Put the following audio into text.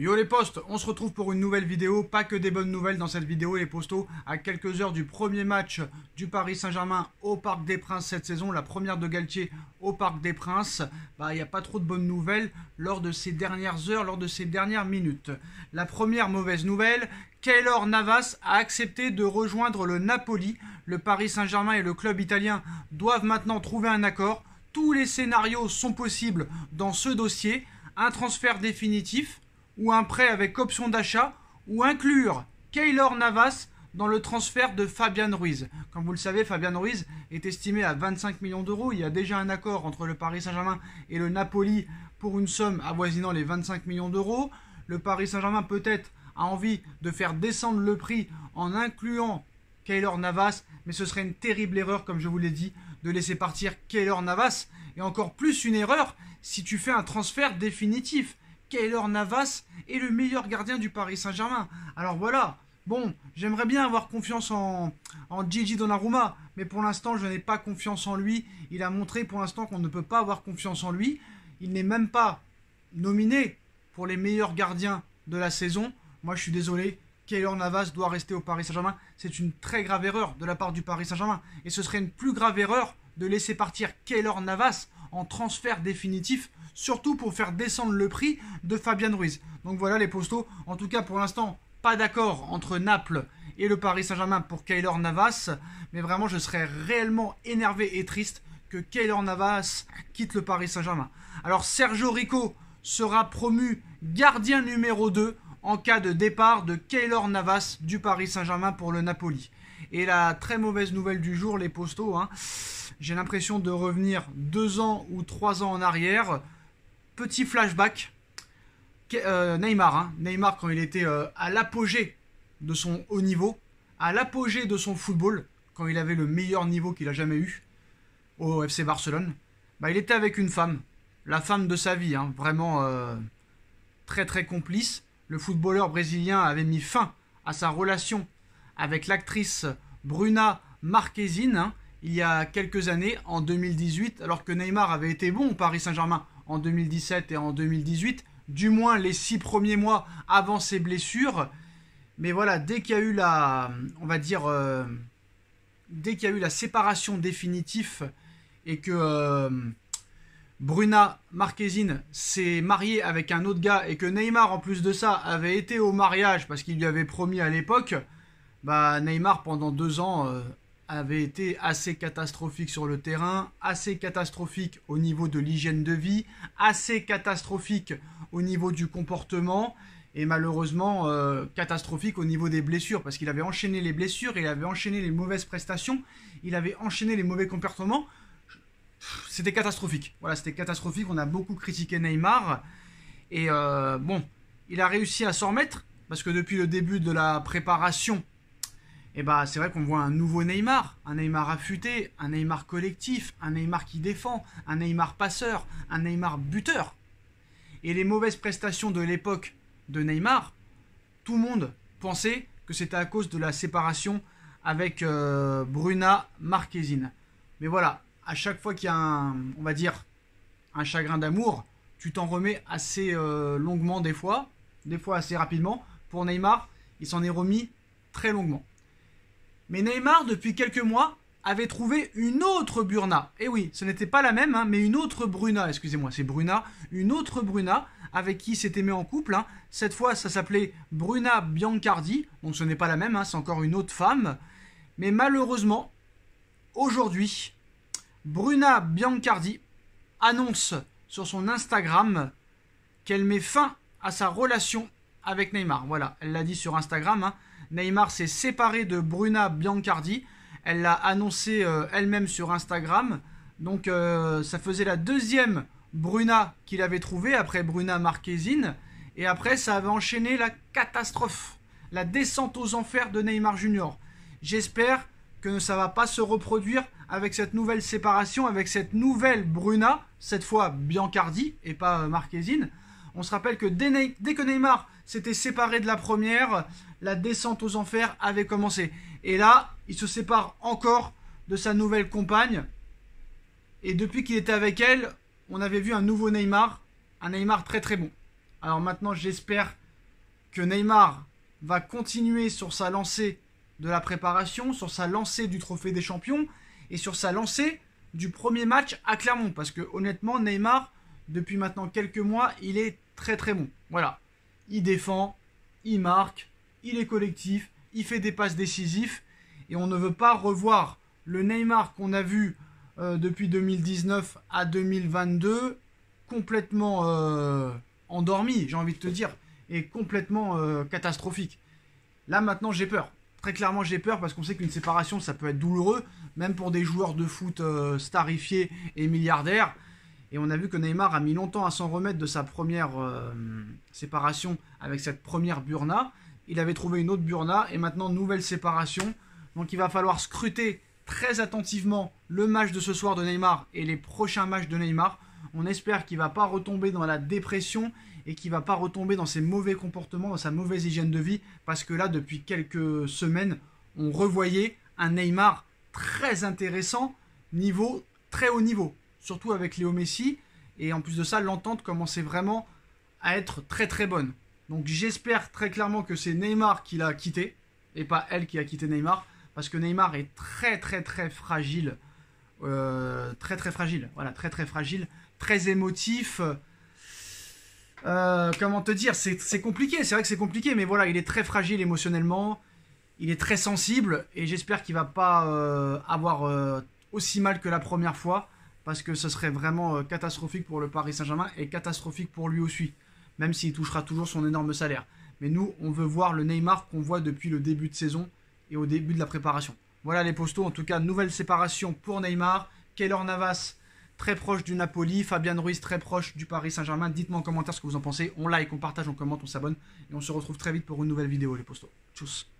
Yo les postes, on se retrouve pour une nouvelle vidéo, pas que des bonnes nouvelles dans cette vidéo les postaux. à quelques heures du premier match du Paris Saint-Germain au Parc des Princes cette saison, la première de Galtier au Parc des Princes, bah il n'y a pas trop de bonnes nouvelles lors de ces dernières heures, lors de ces dernières minutes. La première mauvaise nouvelle, Kaylor Navas a accepté de rejoindre le Napoli, le Paris Saint-Germain et le club italien doivent maintenant trouver un accord, tous les scénarios sont possibles dans ce dossier, un transfert définitif, ou un prêt avec option d'achat ou inclure Keylor Navas dans le transfert de Fabian Ruiz. Comme vous le savez, Fabian Ruiz est estimé à 25 millions d'euros. Il y a déjà un accord entre le Paris Saint-Germain et le Napoli pour une somme avoisinant les 25 millions d'euros. Le Paris Saint-Germain peut-être a envie de faire descendre le prix en incluant Keylor Navas, mais ce serait une terrible erreur, comme je vous l'ai dit, de laisser partir Keylor Navas, et encore plus une erreur si tu fais un transfert définitif. Kaylor Navas est le meilleur gardien du Paris Saint-Germain. Alors voilà, bon, j'aimerais bien avoir confiance en, en Gigi Donnarumma, mais pour l'instant, je n'ai pas confiance en lui. Il a montré pour l'instant qu'on ne peut pas avoir confiance en lui. Il n'est même pas nominé pour les meilleurs gardiens de la saison. Moi, je suis désolé, Keylor Navas doit rester au Paris Saint-Germain. C'est une très grave erreur de la part du Paris Saint-Germain. Et ce serait une plus grave erreur de laisser partir Keylor Navas en transfert définitif surtout pour faire descendre le prix de Fabian Ruiz. Donc voilà les postos, en tout cas pour l'instant, pas d'accord entre Naples et le Paris Saint-Germain pour Kaylor Navas, mais vraiment je serais réellement énervé et triste que Kaylor Navas quitte le Paris Saint-Germain. Alors Sergio Rico sera promu gardien numéro 2 en cas de départ de Kaylor Navas du Paris Saint-Germain pour le Napoli. Et la très mauvaise nouvelle du jour, les postaux, hein. j'ai l'impression de revenir deux ans ou trois ans en arrière petit flashback. Euh, hein. Neymar, quand il était euh, à l'apogée de son haut niveau, à l'apogée de son football, quand il avait le meilleur niveau qu'il a jamais eu au FC Barcelone, bah, il était avec une femme, la femme de sa vie, hein. vraiment euh, très très complice. Le footballeur brésilien avait mis fin à sa relation avec l'actrice Bruna Marquezine, hein il y a quelques années, en 2018, alors que Neymar avait été bon au Paris Saint-Germain en 2017 et en 2018, du moins les six premiers mois avant ses blessures. Mais voilà, dès qu'il y a eu la, on va dire, euh, dès qu'il y a eu la séparation définitive et que euh, Bruna Marquezine s'est mariée avec un autre gars et que Neymar, en plus de ça, avait été au mariage parce qu'il lui avait promis à l'époque, bah Neymar pendant deux ans euh, avait été assez catastrophique sur le terrain, assez catastrophique au niveau de l'hygiène de vie, assez catastrophique au niveau du comportement et malheureusement euh, catastrophique au niveau des blessures parce qu'il avait enchaîné les blessures, il avait enchaîné les mauvaises prestations, il avait enchaîné les mauvais comportements. C'était catastrophique. Voilà, c'était catastrophique. On a beaucoup critiqué Neymar et euh, bon, il a réussi à s'en remettre parce que depuis le début de la préparation et eh bah c'est vrai qu'on voit un nouveau Neymar, un Neymar affûté, un Neymar collectif, un Neymar qui défend, un Neymar passeur, un Neymar buteur. Et les mauvaises prestations de l'époque de Neymar, tout le monde pensait que c'était à cause de la séparation avec euh, Bruna Marquezine. Mais voilà, à chaque fois qu'il y a un, on va dire, un chagrin d'amour, tu t'en remets assez euh, longuement des fois, des fois assez rapidement. Pour Neymar, il s'en est remis très longuement. Mais Neymar, depuis quelques mois, avait trouvé une autre Burna. Et eh oui, ce n'était pas la même, hein, mais une autre Bruna, excusez-moi, c'est Bruna, une autre Bruna avec qui s'était mis en couple. Hein. Cette fois, ça s'appelait Bruna Biancardi, donc ce n'est pas la même, hein, c'est encore une autre femme. Mais malheureusement, aujourd'hui, Bruna Biancardi annonce sur son Instagram qu'elle met fin à sa relation avec Neymar. Voilà, elle l'a dit sur Instagram. Neymar s'est séparé de Bruna Biancardi. Elle l'a annoncé euh, elle-même sur Instagram. Donc euh, ça faisait la deuxième Bruna qu'il avait trouvée après Bruna Marquezine. Et après ça avait enchaîné la catastrophe, la descente aux enfers de Neymar Junior. J'espère que ça va pas se reproduire avec cette nouvelle séparation, avec cette nouvelle Bruna, cette fois Biancardi et pas euh, Marquezine. On se rappelle que dès que Neymar s'était séparé de la première, la descente aux enfers avait commencé. Et là, il se sépare encore de sa nouvelle compagne. Et depuis qu'il était avec elle, on avait vu un nouveau Neymar, un Neymar très très bon. Alors maintenant, j'espère que Neymar va continuer sur sa lancée de la préparation, sur sa lancée du trophée des champions et sur sa lancée du premier match à Clermont. Parce que honnêtement, Neymar, depuis maintenant quelques mois, il est très très bon. Voilà. Il défend, il marque, il est collectif, il fait des passes décisives, et on ne veut pas revoir le Neymar qu'on a vu euh, depuis 2019 à 2022 complètement euh, endormi, j'ai envie de te dire, et complètement euh, catastrophique. Là maintenant j'ai peur. Très clairement j'ai peur parce qu'on sait qu'une séparation ça peut être douloureux, même pour des joueurs de foot starifiés et milliardaires. Et on a vu que Neymar a mis longtemps à s'en remettre de sa première séparation avec cette première burna il avait trouvé une autre Burna et maintenant nouvelle séparation. Donc il va falloir scruter très attentivement le match de ce soir de Neymar et les prochains matchs de Neymar. On espère qu'il ne va pas retomber dans la dépression et qu'il ne va pas retomber dans ses mauvais comportements, dans sa mauvaise hygiène de vie, parce que là, depuis quelques semaines, on revoyait un Neymar très intéressant, niveau très haut niveau, surtout avec Léo Messi, et en plus de ça, l'entente commençait vraiment à être très très bonne. Donc j'espère très clairement que c'est Neymar qui l'a quitté et pas elle qui a quitté Neymar parce que Neymar est très très très fragile. Euh, très très fragile, voilà, très très fragile, très émotif. Euh, comment te dire, c'est compliqué, c'est vrai que c'est compliqué, mais voilà, il est très fragile émotionnellement, il est très sensible, et j'espère qu'il va pas euh, avoir aussi mal que la première fois, parce que ce serait vraiment catastrophique pour le Paris Saint-Germain et catastrophique pour lui aussi même s'il touchera toujours son énorme salaire. Mais nous, on veut voir le Neymar qu'on voit depuis le début de saison et au début de la préparation. Voilà les postos, en tout cas, nouvelle séparation pour Neymar. Keylor Navas, très proche du Napoli, Fabian Ruiz très proche du Paris Saint-Germain. Dites-moi en commentaire ce que vous en pensez. On like, on partage, on commente, on s'abonne. Et on se retrouve très vite pour une nouvelle vidéo, les postos. Tchuss